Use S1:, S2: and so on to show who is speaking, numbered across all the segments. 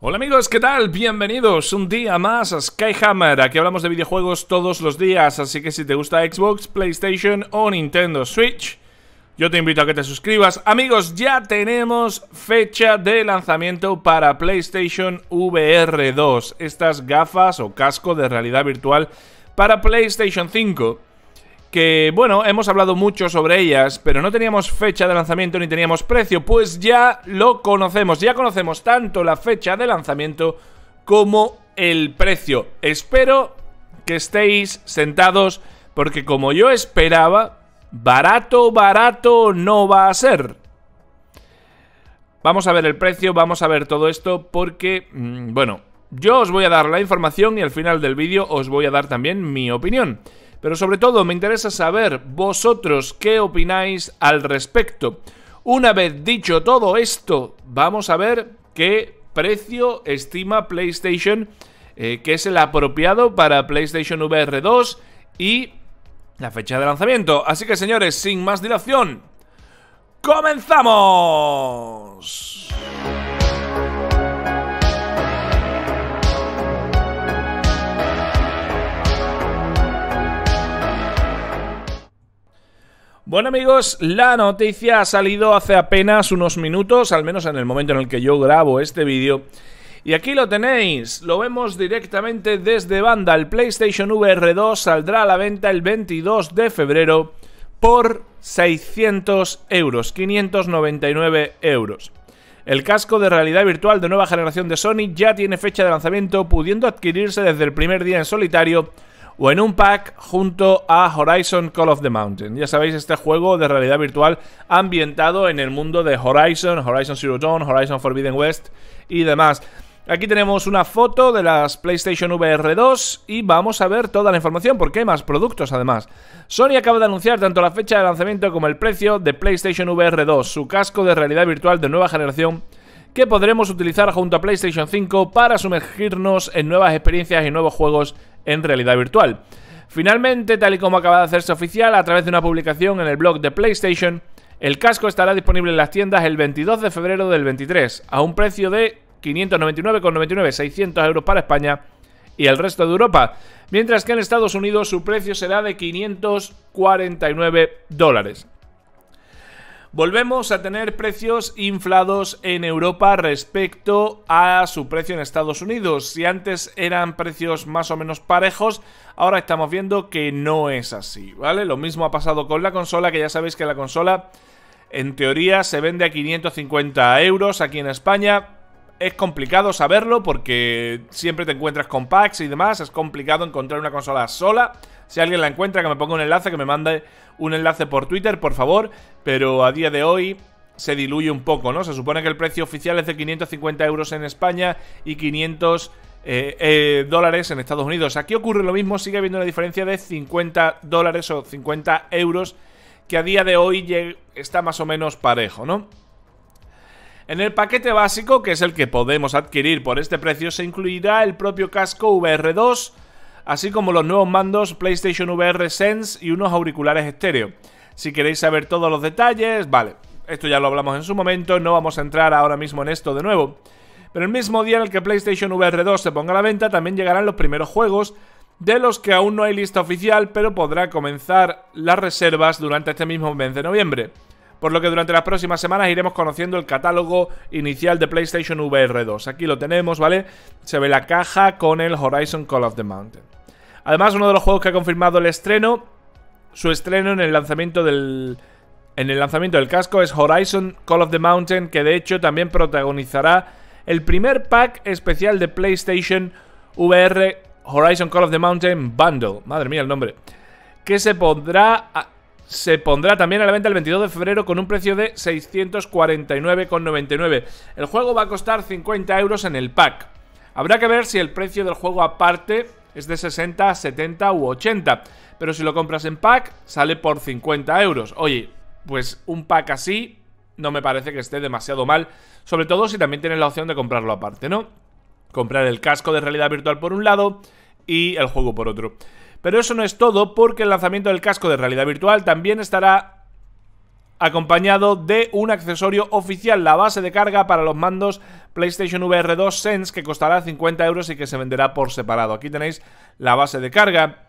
S1: Hola amigos, ¿qué tal? Bienvenidos un día más a Skyhammer. Aquí hablamos de videojuegos todos los días, así que si te gusta Xbox, PlayStation o Nintendo Switch, yo te invito a que te suscribas. Amigos, ya tenemos fecha de lanzamiento para PlayStation VR 2, estas gafas o casco de realidad virtual para PlayStation 5 que, bueno, hemos hablado mucho sobre ellas, pero no teníamos fecha de lanzamiento ni teníamos precio, pues ya lo conocemos, ya conocemos tanto la fecha de lanzamiento como el precio. Espero que estéis sentados, porque como yo esperaba, barato, barato no va a ser. Vamos a ver el precio, vamos a ver todo esto, porque, mm, bueno, yo os voy a dar la información y al final del vídeo os voy a dar también mi opinión. Pero sobre todo me interesa saber vosotros qué opináis al respecto. Una vez dicho todo esto, vamos a ver qué precio estima PlayStation eh, que es el apropiado para PlayStation VR 2 y la fecha de lanzamiento. Así que señores, sin más dilación, ¡comenzamos! Bueno amigos, la noticia ha salido hace apenas unos minutos, al menos en el momento en el que yo grabo este vídeo. Y aquí lo tenéis, lo vemos directamente desde banda. El PlayStation VR 2 saldrá a la venta el 22 de febrero por 600 euros, 599 euros. El casco de realidad virtual de nueva generación de Sony ya tiene fecha de lanzamiento, pudiendo adquirirse desde el primer día en solitario o en un pack junto a Horizon Call of the Mountain. Ya sabéis, este juego de realidad virtual ambientado en el mundo de Horizon, Horizon Zero Dawn, Horizon Forbidden West y demás. Aquí tenemos una foto de las PlayStation VR 2 y vamos a ver toda la información porque hay más productos además. Sony acaba de anunciar tanto la fecha de lanzamiento como el precio de PlayStation VR 2, su casco de realidad virtual de nueva generación que podremos utilizar junto a PlayStation 5 para sumergirnos en nuevas experiencias y nuevos juegos en realidad virtual. Finalmente, tal y como acaba de hacerse oficial a través de una publicación en el blog de PlayStation, el casco estará disponible en las tiendas el 22 de febrero del 23 a un precio de 599,99, 600 euros para España y el resto de Europa, mientras que en Estados Unidos su precio será de 549 dólares volvemos a tener precios inflados en Europa respecto a su precio en Estados Unidos. Si antes eran precios más o menos parejos, ahora estamos viendo que no es así, ¿vale? Lo mismo ha pasado con la consola, que ya sabéis que la consola en teoría se vende a 550 euros aquí en España. Es complicado saberlo porque siempre te encuentras con packs y demás. Es complicado encontrar una consola sola. Si alguien la encuentra, que me ponga un enlace, que me mande un enlace por Twitter, por favor. Pero a día de hoy se diluye un poco, ¿no? Se supone que el precio oficial es de 550 euros en España y 500 eh, eh, dólares en Estados Unidos. Aquí ocurre lo mismo, sigue habiendo una diferencia de 50 dólares o 50 euros que a día de hoy está más o menos parejo, ¿no? En el paquete básico, que es el que podemos adquirir por este precio, se incluirá el propio casco VR2, así como los nuevos mandos PlayStation VR Sense y unos auriculares estéreo. Si queréis saber todos los detalles, vale, esto ya lo hablamos en su momento, no vamos a entrar ahora mismo en esto de nuevo. Pero el mismo día en el que PlayStation VR 2 se ponga a la venta, también llegarán los primeros juegos, de los que aún no hay lista oficial, pero podrá comenzar las reservas durante este mismo mes de noviembre por lo que durante las próximas semanas iremos conociendo el catálogo inicial de PlayStation VR 2. Aquí lo tenemos, ¿vale? Se ve la caja con el Horizon Call of the Mountain. Además, uno de los juegos que ha confirmado el estreno, su estreno en el lanzamiento del... En el lanzamiento del casco es Horizon Call of the Mountain, que de hecho también protagonizará el primer pack especial de PlayStation VR Horizon Call of the Mountain Bundle. Madre mía el nombre. Que se podrá se pondrá también a la venta el 22 de febrero con un precio de 649,99. El juego va a costar 50 euros en el pack. Habrá que ver si el precio del juego aparte es de 60, 70 u 80, pero si lo compras en pack sale por 50 euros. Oye, pues un pack así no me parece que esté demasiado mal, sobre todo si también tienes la opción de comprarlo aparte, ¿no? Comprar el casco de realidad virtual por un lado y el juego por otro. Pero eso no es todo porque el lanzamiento del casco de realidad virtual también estará acompañado de un accesorio oficial, la base de carga para los mandos PlayStation VR 2 Sense que costará 50 euros y que se venderá por separado. Aquí tenéis la base de carga.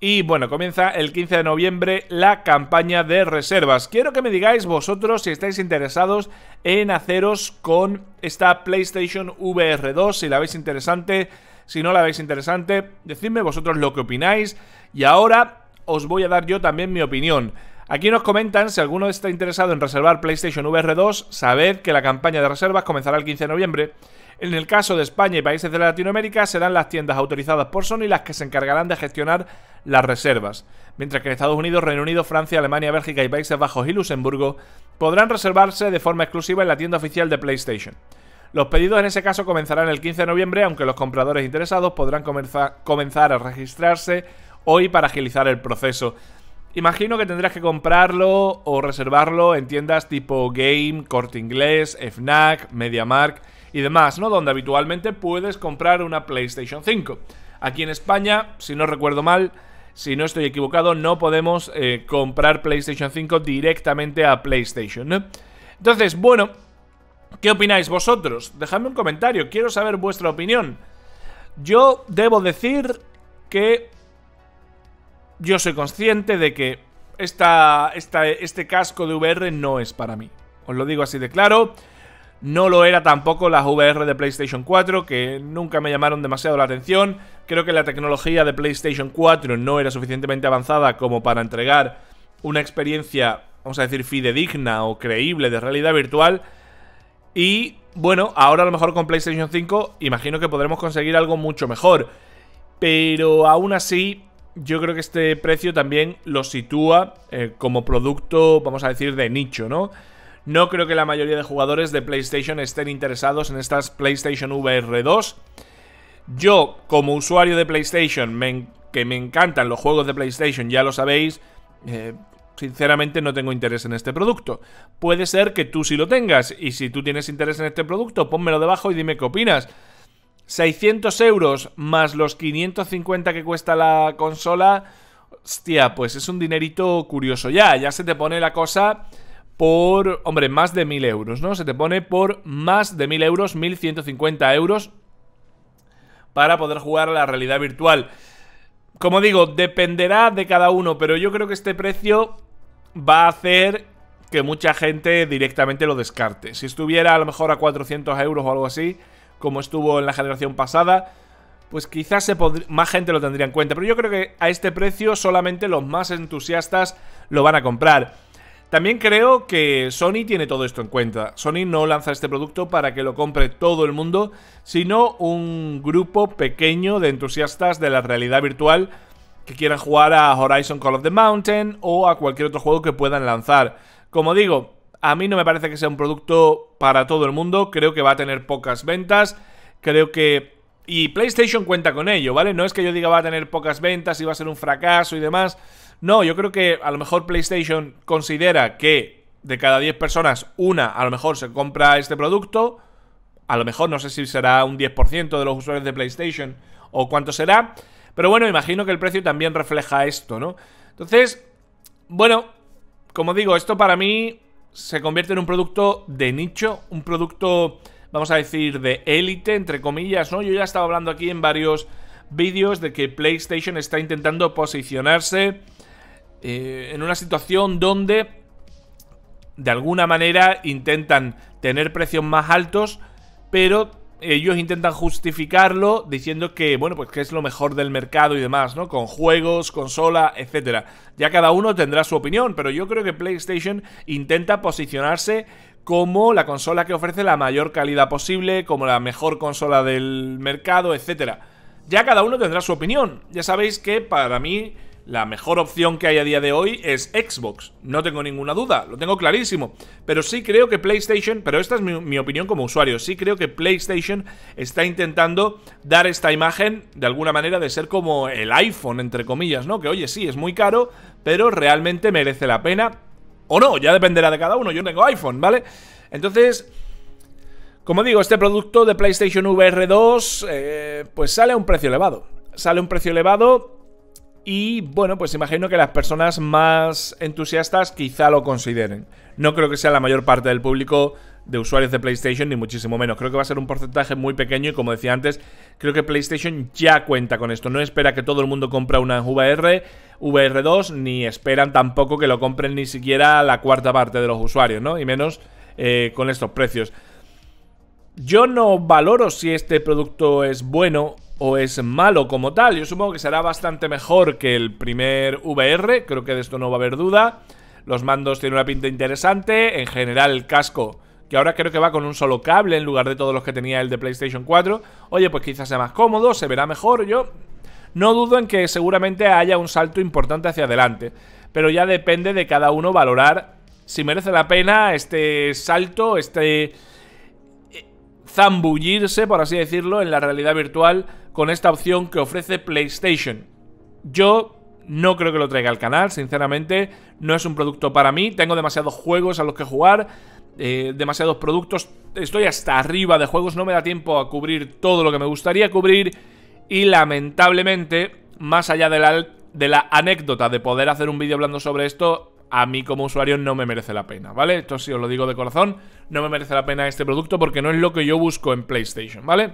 S1: Y bueno, comienza el 15 de noviembre la campaña de reservas. Quiero que me digáis vosotros si estáis interesados en haceros con esta PlayStation VR 2, si la veis interesante si no la veis interesante, decidme vosotros lo que opináis. Y ahora os voy a dar yo también mi opinión. Aquí nos comentan, si alguno está interesado en reservar PlayStation VR 2, sabed que la campaña de reservas comenzará el 15 de noviembre. En el caso de España y países de Latinoamérica, serán las tiendas autorizadas por Sony las que se encargarán de gestionar las reservas, mientras que en Estados Unidos, Reino Unido, Francia, Alemania, Bélgica y Países Bajos y Luxemburgo podrán reservarse de forma exclusiva en la tienda oficial de PlayStation. Los pedidos en ese caso comenzarán el 15 de noviembre, aunque los compradores interesados podrán comenzar, a registrarse hoy para agilizar el proceso. Imagino que tendrás que comprarlo o reservarlo en tiendas tipo Game, Corte Inglés, Fnac, MediaMark y demás, ¿no? Donde habitualmente puedes comprar una PlayStation 5. Aquí en España, si no recuerdo mal, si no estoy equivocado, no podemos eh, comprar PlayStation 5 directamente a PlayStation, Entonces, bueno, ¿Qué opináis vosotros? Dejadme un comentario, quiero saber vuestra opinión. Yo debo decir que yo soy consciente de que este casco de VR no es para mí. Os lo digo así de claro. No lo era tampoco la VR de PlayStation 4, que nunca me llamaron demasiado la atención. Creo que la tecnología de PlayStation 4 no era suficientemente avanzada como para entregar una experiencia, vamos a decir, fidedigna o creíble de realidad virtual. Y bueno, ahora a lo mejor con PlayStation 5 imagino que podremos conseguir algo mucho mejor. Pero aún así, yo creo que este precio también lo sitúa eh, como producto, vamos a decir, de nicho, ¿no? No creo que la mayoría de jugadores de PlayStation estén interesados en estas PlayStation VR 2. Yo, como usuario de PlayStation, que me encantan los juegos de PlayStation, ya lo sabéis, eh, sinceramente no tengo interés en este producto. Puede ser que tú sí lo tengas, y si tú tienes interés en este producto, pónmelo debajo y dime qué opinas. 600 euros más los 550 que cuesta la consola, hostia, pues es un dinerito curioso ya, ya se te pone la cosa por, hombre, más de 1000 euros, ¿no? Se te pone por más de 1000 euros, 1150 euros para poder jugar a la realidad virtual. Como digo, dependerá de cada uno, pero yo creo que este precio va a hacer que mucha gente directamente lo descarte. Si estuviera a lo mejor a 400 euros o algo así, como estuvo en la generación pasada, pues quizás se más gente lo tendría en cuenta. Pero yo creo que a este precio solamente los más entusiastas lo van a comprar. También creo que Sony tiene todo esto en cuenta. Sony no lanza este producto para que lo compre todo el mundo, sino un grupo pequeño de entusiastas de la realidad virtual que quieran jugar a Horizon Call of the Mountain o a cualquier otro juego que puedan lanzar. Como digo, a mí no me parece que sea un producto para todo el mundo, creo que va a tener pocas ventas, creo que... Y PlayStation cuenta con ello, ¿vale? No es que yo diga va a tener pocas ventas y va a ser un fracaso y demás. No, yo creo que a lo mejor PlayStation considera que de cada 10 personas, una a lo mejor se compra este producto. A lo mejor no sé si será un 10% de los usuarios de PlayStation o cuánto será. Pero bueno, imagino que el precio también refleja esto, ¿no? Entonces, bueno, como digo, esto para mí se convierte en un producto de nicho, un producto, vamos a decir, de élite, entre comillas, ¿no? Yo ya estaba hablando aquí en varios vídeos de que PlayStation está intentando posicionarse eh, en una situación donde, de alguna manera, intentan tener precios más altos, pero ellos intentan justificarlo diciendo que, bueno, pues que es lo mejor del mercado y demás, ¿no? Con juegos, consola, etcétera. Ya cada uno tendrá su opinión, pero yo creo que PlayStation intenta posicionarse como la consola que ofrece la mayor calidad posible, como la mejor consola del mercado, etcétera. Ya cada uno tendrá su opinión. Ya sabéis que para mí la mejor opción que hay a día de hoy es Xbox. No tengo ninguna duda, lo tengo clarísimo. Pero sí creo que PlayStation, pero esta es mi, opinión como usuario, sí creo que PlayStation está intentando dar esta imagen de alguna manera de ser como el iPhone, entre comillas, ¿no? Que oye, sí, es muy caro, pero realmente merece la pena. O no, ya dependerá de cada uno, yo tengo iPhone, ¿vale? Entonces... Como digo, este producto de PlayStation VR 2 eh, pues sale a un precio elevado. Sale a un precio elevado y bueno, pues imagino que las personas más entusiastas quizá lo consideren. No creo que sea la mayor parte del público de usuarios de PlayStation, ni muchísimo menos. Creo que va a ser un porcentaje muy pequeño y como decía antes, creo que PlayStation ya cuenta con esto. No espera que todo el mundo compra una VR, VR2, ni esperan tampoco que lo compren ni siquiera la cuarta parte de los usuarios, ¿no? Y menos eh, con estos precios. Yo no valoro si este producto es bueno o es malo como tal. Yo supongo que será bastante mejor que el primer VR, creo que de esto no va a haber duda. Los mandos tienen una pinta interesante, en general el casco, que ahora creo que va con un solo cable en lugar de todos los que tenía el de PlayStation 4. Oye, pues quizás sea más cómodo, se verá mejor, yo no dudo en que seguramente haya un salto importante hacia adelante, pero ya depende de cada uno valorar si merece la pena este salto, este zambullirse, por así decirlo, en la realidad virtual con esta opción que ofrece PlayStation. Yo no creo que lo traiga al canal, sinceramente, no es un producto para mí, tengo demasiados juegos a los que jugar, eh, demasiados productos, estoy hasta arriba de juegos, no me da tiempo a cubrir todo lo que me gustaría cubrir y lamentablemente, más allá de la, de la anécdota de poder hacer un vídeo hablando sobre esto, a mí como usuario no me merece la pena, ¿vale? Esto sí os lo digo de corazón, no me merece la pena este producto porque no es lo que yo busco en PlayStation, ¿vale?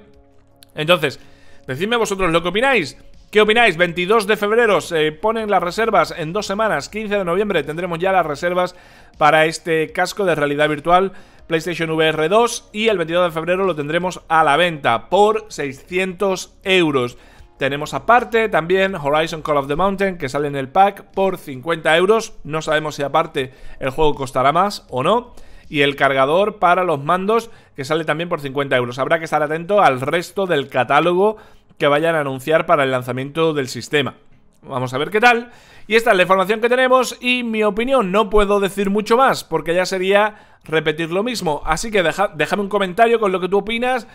S1: Entonces, decidme vosotros lo que opináis. ¿Qué opináis? 22 de febrero se ponen las reservas en dos semanas. 15 de noviembre tendremos ya las reservas para este casco de realidad virtual PlayStation VR 2 y el 22 de febrero lo tendremos a la venta por 600 euros. Tenemos aparte también Horizon Call of the Mountain que sale en el pack por 50 euros. No sabemos si aparte el juego costará más o no. Y el cargador para los mandos que sale también por 50 euros. Habrá que estar atento al resto del catálogo que vayan a anunciar para el lanzamiento del sistema. Vamos a ver qué tal. Y esta es la información que tenemos y mi opinión. No puedo decir mucho más porque ya sería repetir lo mismo. Así que déjame un comentario con lo que tú opinas.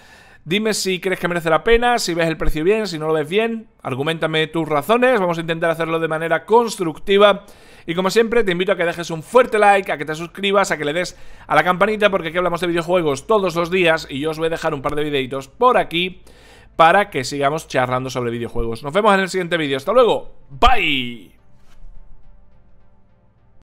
S1: Dime si crees que merece la pena, si ves el precio bien, si no lo ves bien. Argumentame tus razones. Vamos a intentar hacerlo de manera constructiva. Y como siempre, te invito a que dejes un fuerte like, a que te suscribas, a que le des a la campanita, porque aquí hablamos de videojuegos todos los días. Y yo os voy a dejar un par de videitos por aquí para que sigamos charlando sobre videojuegos. Nos vemos en el siguiente vídeo. Hasta luego. Bye.